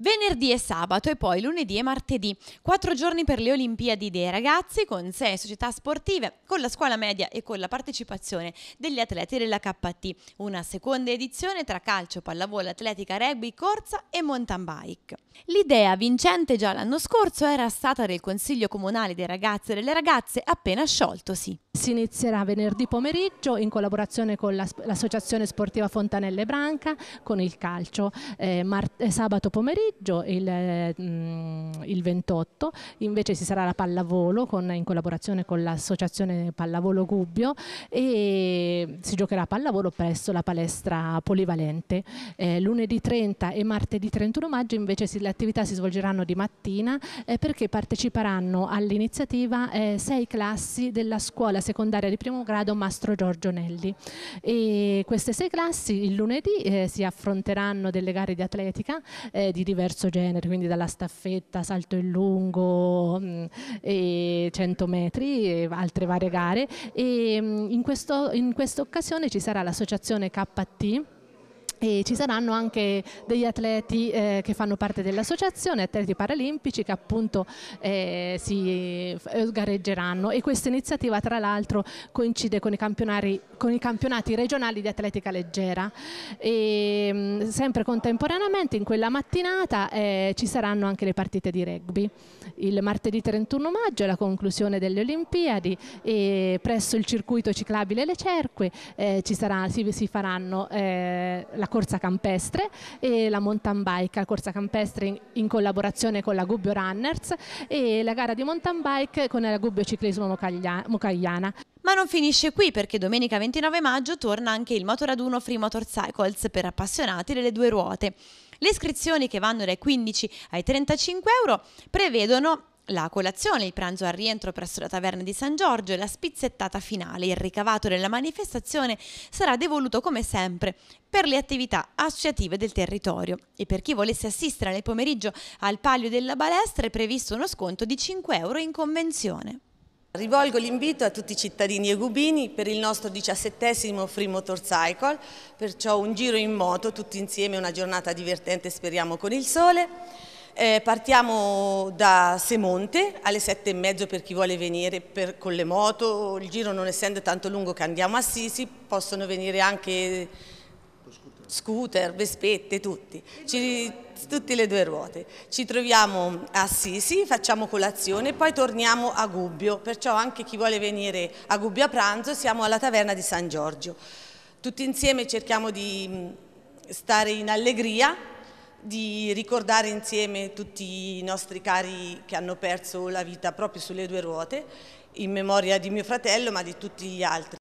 venerdì e sabato e poi lunedì e martedì. Quattro giorni per le Olimpiadi dei ragazzi con sei società sportive, con la scuola media e con la partecipazione degli atleti della KT. Una seconda edizione tra calcio, pallavolo, atletica, rugby, corsa e mountain bike. L'idea vincente già l'anno scorso era stata del Consiglio Comunale dei Ragazzi e delle Ragazze appena scioltosi. Si inizierà venerdì pomeriggio in collaborazione con l'Associazione Sportiva Fontanelle Branca, con il calcio. Eh, eh sabato pomeriggio palleggio, il, mh, eh, il 28 invece ci sarà la pallavolo con, in collaborazione con l'associazione Pallavolo Gubbio e si giocherà a pallavolo presso la palestra polivalente. Eh, lunedì 30 e martedì 31 maggio invece si, le attività si svolgeranno di mattina eh, perché parteciperanno all'iniziativa eh, sei classi della scuola secondaria di primo grado Mastro Giorgio Nelli. E queste sei classi il lunedì eh, si affronteranno delle gare di atletica eh, di diversi diverso genere, quindi dalla staffetta, salto in lungo, mh, mm, e 100 metri e altre varie gare. E, mh, mm, in, questo, in questa occasione ci sarà l'associazione KT e ci saranno anche degli atleti eh, che fanno parte dell'associazione, atleti paralimpici che appunto eh, si eh, gareggeranno e questa iniziativa tra l'altro coincide con i, con i, campionati regionali di atletica leggera e mh, mm, sempre contemporaneamente in quella mattinata eh, ci saranno anche le partite di rugby. Il martedì 31 maggio è la conclusione delle Olimpiadi e presso il circuito ciclabile Le Cerque eh, sarà, si, si, faranno eh, la corsa campestre e la mountain bike, la corsa campestre in, in collaborazione con la Gubbio Runners e la gara di mountain bike con la Gubbio Ciclismo Mucagliana. Ma non finisce qui perché domenica 29 maggio torna anche il motoraduno Free Motorcycles per appassionati delle due ruote. Le iscrizioni che vanno dai 15 ai 35 euro prevedono la colazione, il pranzo al rientro presso la taverna di San Giorgio e la spizzettata finale. Il ricavato della manifestazione sarà devoluto come sempre per le attività associative del territorio e per chi volesse assistere nel pomeriggio al palio della balestra è previsto uno sconto di 5 euro in convenzione. Rivolgo l'invito a tutti i cittadini e gubini per il nostro 17 Free Motorcycle, perciò un giro in moto tutti insieme, una giornata divertente speriamo con il sole. Eh, partiamo da Semonte alle sette e mezzo per chi vuole venire per, con le moto, il giro non essendo tanto lungo che andiamo a Sisi, possono venire anche scooter. scooter, vespette, tutti, Ci, tutte le due ruote. Ci troviamo a Sisi, facciamo colazione, e poi torniamo a Gubbio, perciò anche chi vuole venire a Gubbio a pranzo siamo alla taverna di San Giorgio. Tutti insieme cerchiamo di mm, stare in allegria di ricordare insieme tutti i nostri cari che hanno perso la vita proprio sulle due ruote, in memoria di mio fratello ma di tutti gli altri.